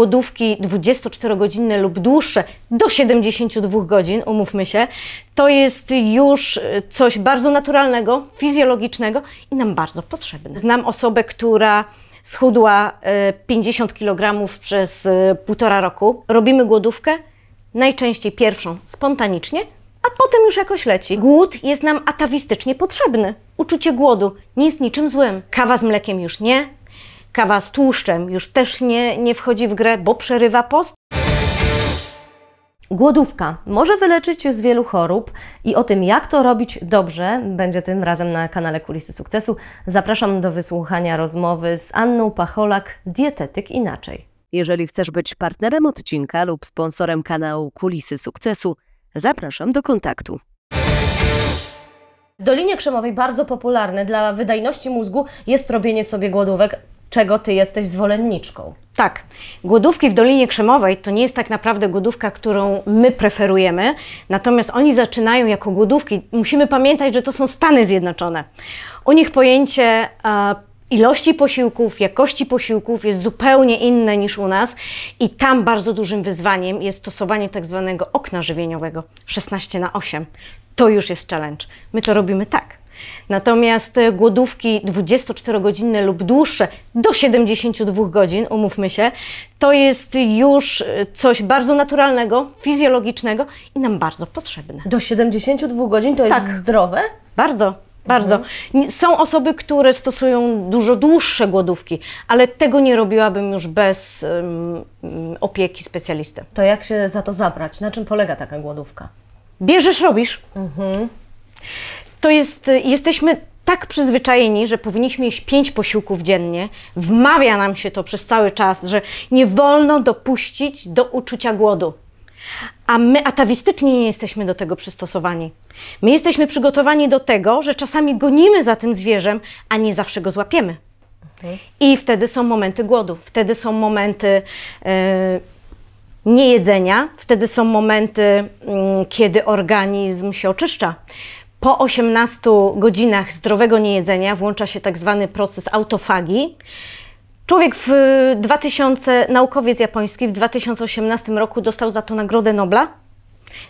głodówki 24-godzinne lub dłuższe do 72 godzin, umówmy się, to jest już coś bardzo naturalnego, fizjologicznego i nam bardzo potrzebne. Znam osobę, która schudła 50 e, kg przez e, półtora roku. Robimy głodówkę, najczęściej pierwszą spontanicznie, a potem już jakoś leci. Głód jest nam atawistycznie potrzebny. Uczucie głodu nie jest niczym złym. Kawa z mlekiem już nie, Kawa z tłuszczem już też nie, nie wchodzi w grę, bo przerywa post. Głodówka może wyleczyć z wielu chorób i o tym, jak to robić dobrze, będzie tym razem na kanale Kulisy Sukcesu. Zapraszam do wysłuchania rozmowy z Anną Pacholak, dietetyk inaczej. Jeżeli chcesz być partnerem odcinka lub sponsorem kanału Kulisy Sukcesu, zapraszam do kontaktu. W Dolinie Krzemowej bardzo popularne dla wydajności mózgu jest robienie sobie głodówek czego ty jesteś zwolenniczką. Tak. Głodówki w Dolinie Krzemowej to nie jest tak naprawdę głodówka, którą my preferujemy, natomiast oni zaczynają jako głodówki. Musimy pamiętać, że to są Stany Zjednoczone. U nich pojęcie e, ilości posiłków, jakości posiłków jest zupełnie inne niż u nas i tam bardzo dużym wyzwaniem jest stosowanie tak zwanego okna żywieniowego 16 na 8. To już jest challenge. My to robimy tak. Natomiast e, głodówki 24-godzinne lub dłuższe, do 72 godzin, umówmy się, to jest już e, coś bardzo naturalnego, fizjologicznego i nam bardzo potrzebne. Do 72 godzin to tak. jest zdrowe? Bardzo. Bardzo. Mhm. Są osoby, które stosują dużo dłuższe głodówki, ale tego nie robiłabym już bez um, opieki specjalisty. To jak się za to zabrać? Na czym polega taka głodówka? Bierzesz, robisz. Mhm to jest, y, jesteśmy tak przyzwyczajeni, że powinniśmy jeść pięć posiłków dziennie, wmawia nam się to przez cały czas, że nie wolno dopuścić do uczucia głodu. A my atawistycznie nie jesteśmy do tego przystosowani. My jesteśmy przygotowani do tego, że czasami gonimy za tym zwierzę, a nie zawsze go złapiemy. Mhm. I wtedy są momenty głodu, wtedy są momenty e, niejedzenia, wtedy są momenty, mm, kiedy organizm się oczyszcza. Po 18 godzinach zdrowego niejedzenia włącza się tak zwany proces autofagi. Człowiek w 2000, y, naukowiec japoński w 2018 roku dostał za to Nagrodę Nobla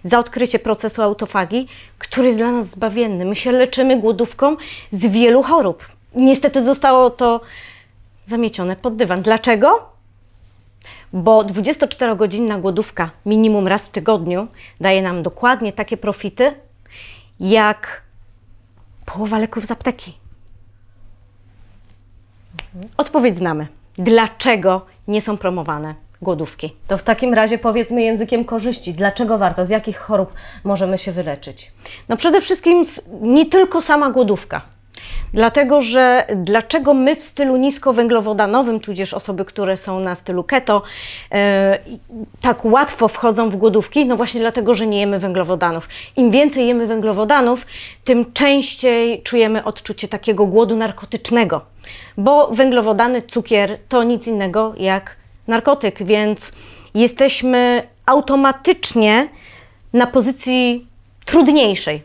za odkrycie procesu autofagi, który jest dla nas zbawienny. My się leczymy głodówką z wielu chorób. Niestety zostało to zamiecione pod dywan. Dlaczego? Bo 24-godzinna głodówka minimum raz w tygodniu daje nam dokładnie takie profity, jak połowa leków z apteki. Odpowiedź znamy. Dlaczego nie są promowane głodówki? To w takim razie powiedzmy językiem korzyści. Dlaczego warto? Z jakich chorób możemy się wyleczyć? No przede wszystkim nie tylko sama głodówka. Dlatego, że dlaczego my w stylu niskowęglowodanowym, tudzież osoby, które są na stylu keto, e, tak łatwo wchodzą w głodówki? No właśnie dlatego, że nie jemy węglowodanów. Im więcej jemy węglowodanów, tym częściej czujemy odczucie takiego głodu narkotycznego, bo węglowodany, cukier to nic innego jak narkotyk, więc jesteśmy automatycznie na pozycji trudniejszej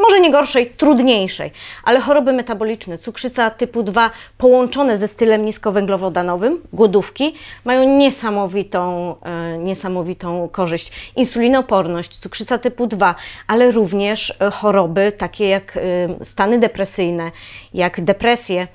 może nie gorszej, trudniejszej, ale choroby metaboliczne, cukrzyca typu 2 połączone ze stylem niskowęglowodanowym, głodówki, mają niesamowitą, e, niesamowitą korzyść. Insulinoporność, cukrzyca typu 2, ale również e, choroby takie jak e, stany depresyjne, jak depresje,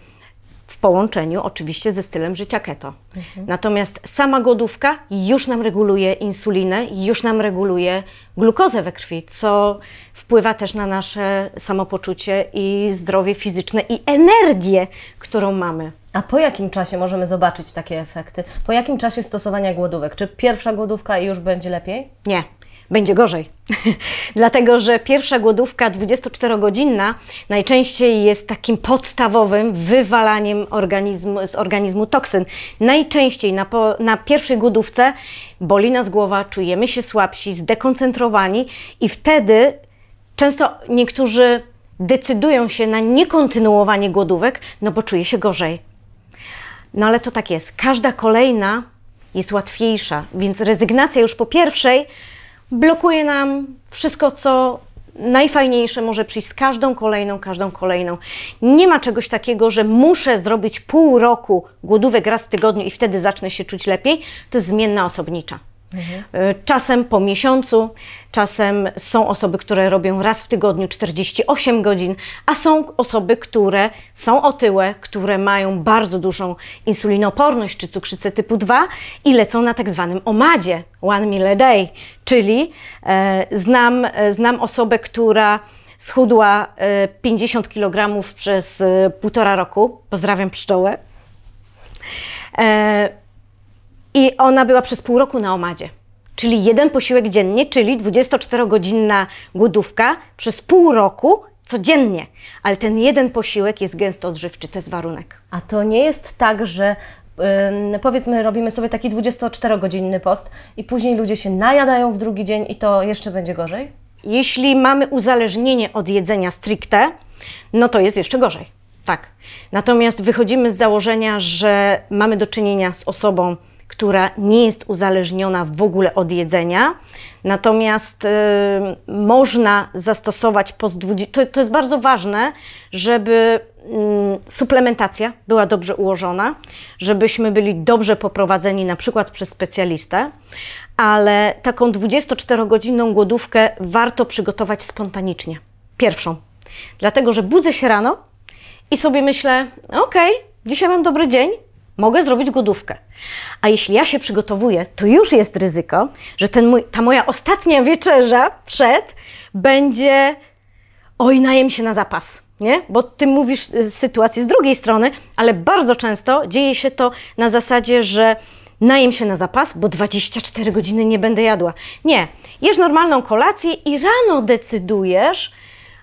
połączeniu oczywiście ze stylem życia keto. Mhm. Natomiast sama głodówka już nam reguluje insulinę, już nam reguluje glukozę we krwi, co wpływa też na nasze samopoczucie i zdrowie fizyczne i energię, którą mamy. A po jakim czasie możemy zobaczyć takie efekty? Po jakim czasie stosowania głodówek? Czy pierwsza głodówka i już będzie lepiej? Nie będzie gorzej. Dlatego, że pierwsza głodówka 24-godzinna najczęściej jest takim podstawowym wywalaniem organizmu, z organizmu toksyn. Najczęściej na, po, na pierwszej głodówce boli nas głowa, czujemy się słabsi, zdekoncentrowani i wtedy często niektórzy decydują się na niekontynuowanie głodówek, no bo czuje się gorzej. No ale to tak jest. Każda kolejna jest łatwiejsza, więc rezygnacja już po pierwszej blokuje nam wszystko, co najfajniejsze może przyjść z każdą kolejną, każdą kolejną. Nie ma czegoś takiego, że muszę zrobić pół roku głodówek raz w tygodniu i wtedy zacznę się czuć lepiej. To jest zmienna osobnicza. Mhm. E, czasem po miesiącu, czasem są osoby, które robią raz w tygodniu 48 godzin, a są osoby, które są otyłe, które mają bardzo dużą insulinoporność czy cukrzycę typu 2 i lecą na tak zwanym omadzie, one meal a day, czyli e, znam, e, znam osobę, która schudła e, 50 kg przez e, półtora roku, pozdrawiam pszczołę, e, i ona była przez pół roku na omadzie. Czyli jeden posiłek dziennie, czyli 24-godzinna głodówka przez pół roku codziennie. Ale ten jeden posiłek jest gęsto odżywczy, to jest warunek. A to nie jest tak, że powiedzmy, robimy sobie taki 24-godzinny post i później ludzie się najadają w drugi dzień i to jeszcze będzie gorzej? Jeśli mamy uzależnienie od jedzenia stricte, no to jest jeszcze gorzej. Tak. Natomiast wychodzimy z założenia, że mamy do czynienia z osobą która nie jest uzależniona w ogóle od jedzenia. Natomiast y, można zastosować post 20, to, to jest bardzo ważne, żeby y, suplementacja była dobrze ułożona, żebyśmy byli dobrze poprowadzeni na przykład przez specjalistę, ale taką 24-godzinną głodówkę warto przygotować spontanicznie. Pierwszą. Dlatego, że budzę się rano i sobie myślę, okej, okay, dzisiaj mam dobry dzień, Mogę zrobić głodówkę. A jeśli ja się przygotowuję, to już jest ryzyko, że ten mój, ta moja ostatnia wieczerza przed będzie oj, najem się na zapas. Nie? Bo ty mówisz y, sytuację z drugiej strony, ale bardzo często dzieje się to na zasadzie, że najem się na zapas, bo 24 godziny nie będę jadła. Nie, jesz normalną kolację i rano decydujesz,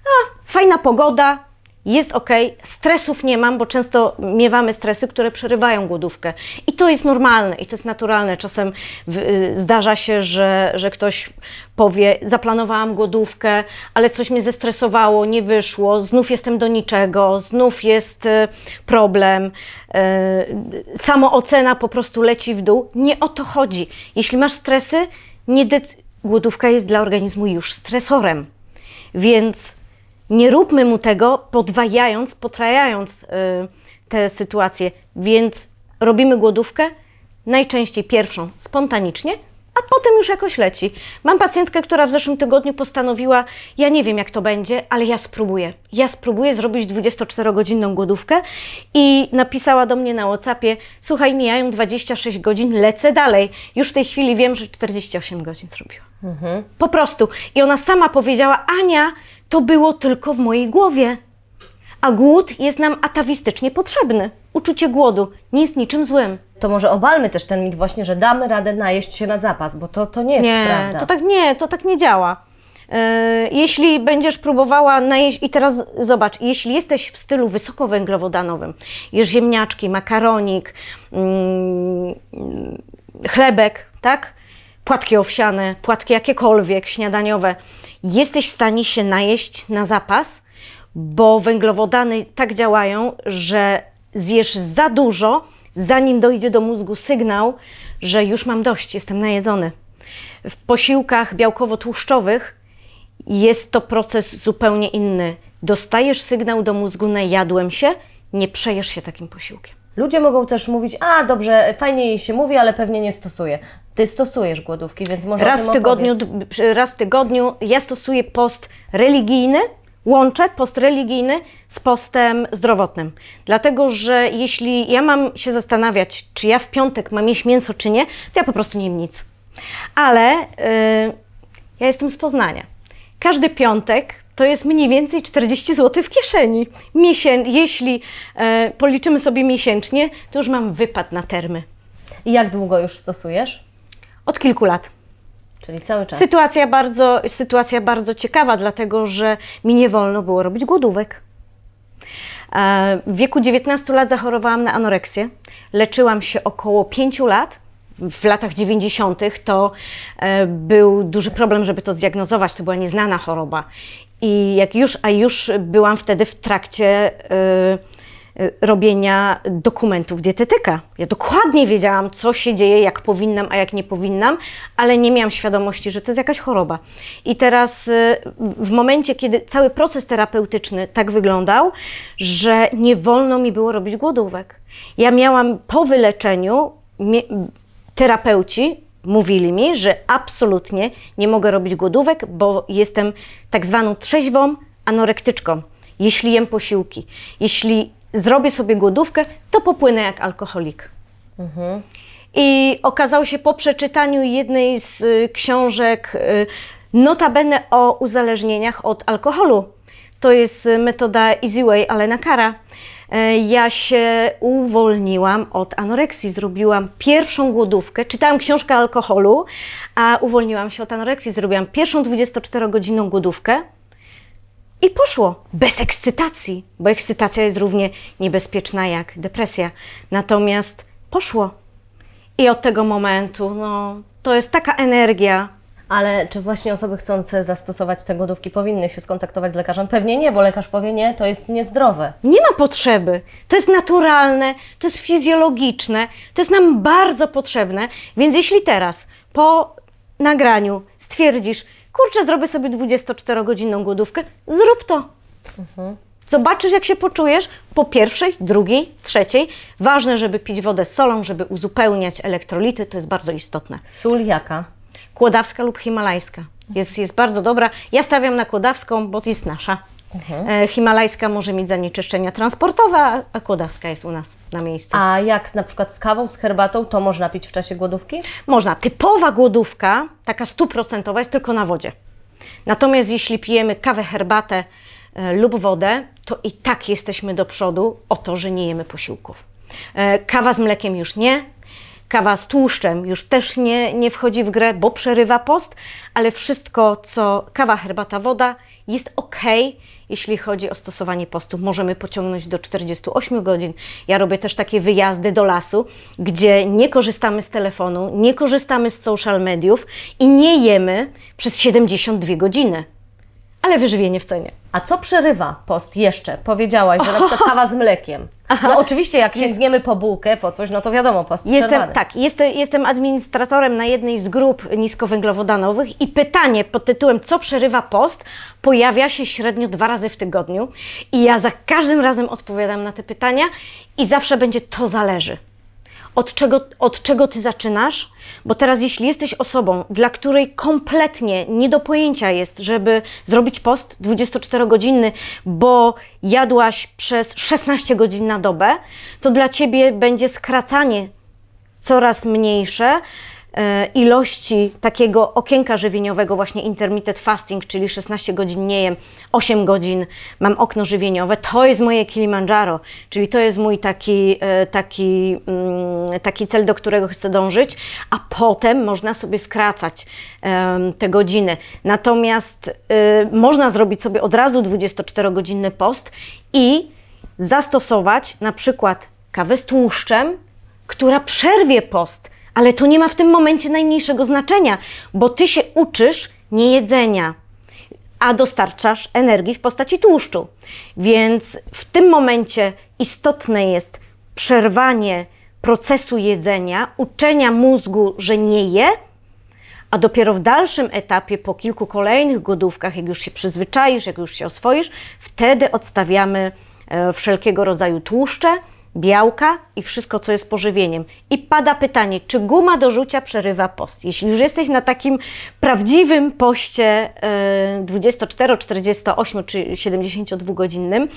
a fajna pogoda, jest ok, stresów nie mam, bo często miewamy stresy, które przerywają głodówkę. I to jest normalne i to jest naturalne. Czasem y, zdarza się, że, że ktoś powie: Zaplanowałam głodówkę, ale coś mnie zestresowało, nie wyszło, znów jestem do niczego, znów jest y, problem, y, samoocena po prostu leci w dół. Nie o to chodzi. Jeśli masz stresy, nie decy- głodówka jest dla organizmu już stresorem. Więc nie róbmy mu tego, podwajając, potrajając y, tę sytuację. Więc robimy głodówkę, najczęściej pierwszą spontanicznie, a potem już jakoś leci. Mam pacjentkę, która w zeszłym tygodniu postanowiła, ja nie wiem jak to będzie, ale ja spróbuję. Ja spróbuję zrobić 24-godzinną głodówkę i napisała do mnie na WhatsAppie, słuchaj, mijają 26 godzin, lecę dalej. Już w tej chwili wiem, że 48 godzin zrobiła. Mhm. Po prostu. I ona sama powiedziała, Ania, to było tylko w mojej głowie. A głód jest nam atawistycznie potrzebny. Uczucie głodu nie jest niczym złym. To może obalmy też ten mit właśnie, że damy radę najeść się na zapas, bo to, to nie jest nie, prawda. To tak nie, to tak nie działa. E, jeśli będziesz próbowała najeść, i teraz zobacz, jeśli jesteś w stylu wysokowęglowodanowym, jesz ziemniaczki, makaronik, mm, chlebek, tak? Płatki owsiane, płatki jakiekolwiek, śniadaniowe, jesteś w stanie się najeść na zapas, bo węglowodany tak działają, że zjesz za dużo, zanim dojdzie do mózgu sygnał, że już mam dość, jestem najedzony. W posiłkach białkowo-tłuszczowych jest to proces zupełnie inny. Dostajesz sygnał do mózgu, najadłem się, nie przejesz się takim posiłkiem. Ludzie mogą też mówić, a dobrze, fajnie jej się mówi, ale pewnie nie stosuje. Ty stosujesz głodówki, więc może raz w tygodniu, Raz w tygodniu ja stosuję post religijny, łączę post religijny z postem zdrowotnym. Dlatego, że jeśli ja mam się zastanawiać, czy ja w piątek mam jeść mięso, czy nie, to ja po prostu nie jem nic. Ale yy, ja jestem z Poznania. Każdy piątek to jest mniej więcej 40 zł w kieszeni. Miesię jeśli y, policzymy sobie miesięcznie, to już mam wypad na termy. I jak długo już stosujesz? Od kilku lat. Czyli cały czas. Sytuacja bardzo, sytuacja bardzo ciekawa, dlatego że mi nie wolno było robić głodówek. E, w wieku 19 lat zachorowałam na anoreksję. Leczyłam się około 5 lat. W latach 90. to e, był duży problem, żeby to zdiagnozować. To była nieznana choroba. I jak już, a już byłam wtedy w trakcie. Yy, Y, robienia dokumentów dietetyka. Ja dokładnie wiedziałam, co się dzieje, jak powinnam, a jak nie powinnam, ale nie miałam świadomości, że to jest jakaś choroba. I teraz y, w momencie, kiedy cały proces terapeutyczny tak wyglądał, że nie wolno mi było robić głodówek. Ja miałam po wyleczeniu terapeuci mówili mi, że absolutnie nie mogę robić głodówek, bo jestem tak zwaną trzeźwą anorektyczką. Jeśli jem posiłki, jeśli zrobię sobie głodówkę, to popłynę jak alkoholik. Mhm. I okazało się po przeczytaniu jednej z y, książek, y, notabene o uzależnieniach od alkoholu. To jest y, metoda Easy Way na Kara. Ja się uwolniłam od anoreksji. Zrobiłam pierwszą głodówkę. Czytałam książkę o alkoholu, a uwolniłam się od anoreksji. Zrobiłam pierwszą 24-godzinną głodówkę. I poszło bez ekscytacji, bo ekscytacja jest równie niebezpieczna jak depresja. Natomiast poszło. I od tego momentu, no, to jest taka energia, ale czy właśnie osoby chcące zastosować te głodówki powinny się skontaktować z lekarzem? Pewnie nie, bo lekarz powie nie, to jest niezdrowe. Nie ma potrzeby. To jest naturalne, to jest fizjologiczne, to jest nam bardzo potrzebne. Więc jeśli teraz po nagraniu stwierdzisz, kurczę, zrobię sobie 24-godzinną głodówkę, zrób to. Mhm. Zobaczysz, jak się poczujesz po pierwszej, drugiej, trzeciej. Ważne, żeby pić wodę z solą, żeby uzupełniać elektrolity, to jest bardzo istotne. Sól jaka? Kłodawska lub himalajska. Jest, jest bardzo dobra. Ja stawiam na kłodawską, bo jest nasza. Mhm. E, himalajska może mieć zanieczyszczenia transportowe, a kłodawska jest u nas na miejscu. A jak na przykład z kawą, z herbatą, to można pić w czasie głodówki? Można. Typowa głodówka, taka stuprocentowa, jest tylko na wodzie. Natomiast jeśli pijemy kawę, herbatę e, lub wodę, to i tak jesteśmy do przodu o to, że nie jemy posiłków. E, kawa z mlekiem już nie, kawa z tłuszczem już też nie, nie wchodzi w grę, bo przerywa post, ale wszystko co kawa, herbata, woda jest ok, jeśli chodzi o stosowanie postu. Możemy pociągnąć do 48 godzin. Ja robię też takie wyjazdy do lasu, gdzie nie korzystamy z telefonu, nie korzystamy z social mediów i nie jemy przez 72 godziny. Ale wyżywienie w cenie. A co przerywa post jeszcze? Powiedziałaś, że na przykład kawa z mlekiem. Aha. No oczywiście, jak sięgniemy po bułkę, po coś, no to wiadomo, post jestem, Tak, jestem, jestem administratorem na jednej z grup niskowęglowodanowych i pytanie pod tytułem co przerywa post pojawia się średnio dwa razy w tygodniu i ja za każdym razem odpowiadam na te pytania i zawsze będzie to zależy od czego, od czego ty zaczynasz, bo teraz, jeśli jesteś osobą, dla której kompletnie nie do pojęcia jest, żeby zrobić post 24-godzinny, bo jadłaś przez 16 godzin na dobę, to dla ciebie będzie skracanie coraz mniejsze, E, ilości takiego okienka żywieniowego, właśnie intermittent fasting, czyli 16 godzin nie jem, 8 godzin mam okno żywieniowe, to jest moje Kilimanjaro, czyli to jest mój taki, e, taki, mm, taki cel, do którego chcę dążyć, a potem można sobie skracać te godziny. Natomiast e, można zrobić sobie od razu 24-godzinny post i zastosować na przykład kawę z tłuszczem, która przerwie post ale to nie ma w tym momencie najmniejszego znaczenia, bo ty się uczysz niejedzenia, a dostarczasz energii w postaci tłuszczu. Więc w tym momencie istotne jest przerwanie procesu jedzenia, uczenia mózgu, że nie je, a dopiero w dalszym etapie, po kilku kolejnych godówkach, jak już się przyzwyczaisz, jak już się oswoisz, wtedy odstawiamy e, wszelkiego rodzaju tłuszcze białka i wszystko, co jest pożywieniem. I pada pytanie, czy guma do rzucia przerywa post? Jeśli już jesteś na takim prawdziwym poście 24, y, 48 czy 72-godzinnym,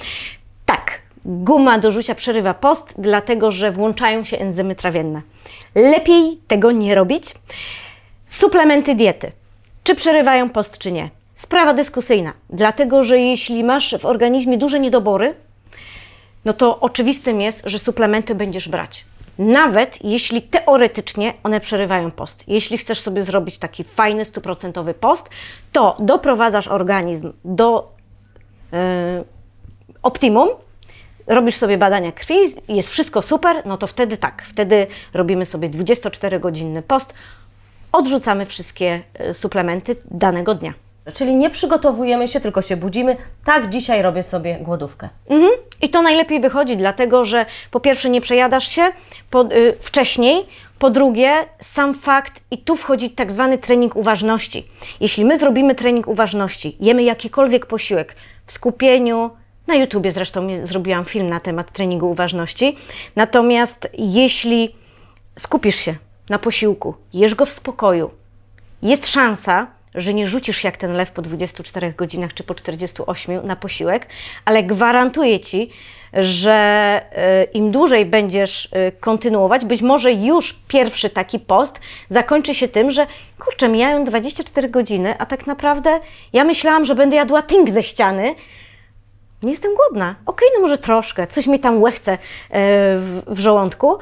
tak, guma do rzucia przerywa post, dlatego że włączają się enzymy trawienne. Lepiej tego nie robić. Suplementy diety. Czy przerywają post, czy nie? Sprawa dyskusyjna, dlatego że jeśli masz w organizmie duże niedobory, no to oczywistym jest, że suplementy będziesz brać. Nawet jeśli teoretycznie one przerywają post. Jeśli chcesz sobie zrobić taki fajny, stuprocentowy post, to doprowadzasz organizm do yy, optimum, robisz sobie badania krwi, jest wszystko super, no to wtedy tak, wtedy robimy sobie 24-godzinny post, odrzucamy wszystkie e, suplementy danego dnia. Czyli nie przygotowujemy się, tylko się budzimy. Tak, dzisiaj robię sobie głodówkę. Mhm. I to najlepiej wychodzi, dlatego że po pierwsze nie przejadasz się po, y, wcześniej, po drugie sam fakt i tu wchodzi tak zwany trening uważności. Jeśli my zrobimy trening uważności, jemy jakikolwiek posiłek w skupieniu, na YouTubie zresztą zrobiłam film na temat treningu uważności. Natomiast jeśli skupisz się na posiłku, jesz go w spokoju, jest szansa, że nie rzucisz jak ten lew po 24 godzinach czy po 48 na posiłek, ale gwarantuję ci, że y, im dłużej będziesz y, kontynuować, być może już pierwszy taki post zakończy się tym, że kurczę, mijają 24 godziny, a tak naprawdę ja myślałam, że będę jadła tink ze ściany. Nie jestem głodna. Okej, okay, no może troszkę, coś mi tam łechce y, w, w żołądku,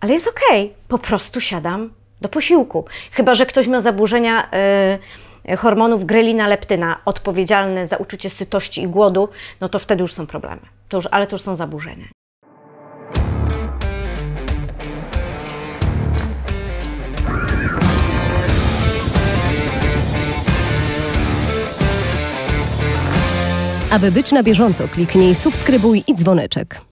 ale jest okej. Okay. Po prostu siadam do posiłku. Chyba, że ktoś ma zaburzenia. Yy, hormonów grelina-leptyna odpowiedzialne za uczucie sytości i głodu, no to wtedy już są problemy. To już, ale to już są zaburzenia. Aby być na bieżąco, kliknij subskrybuj i dzwoneczek.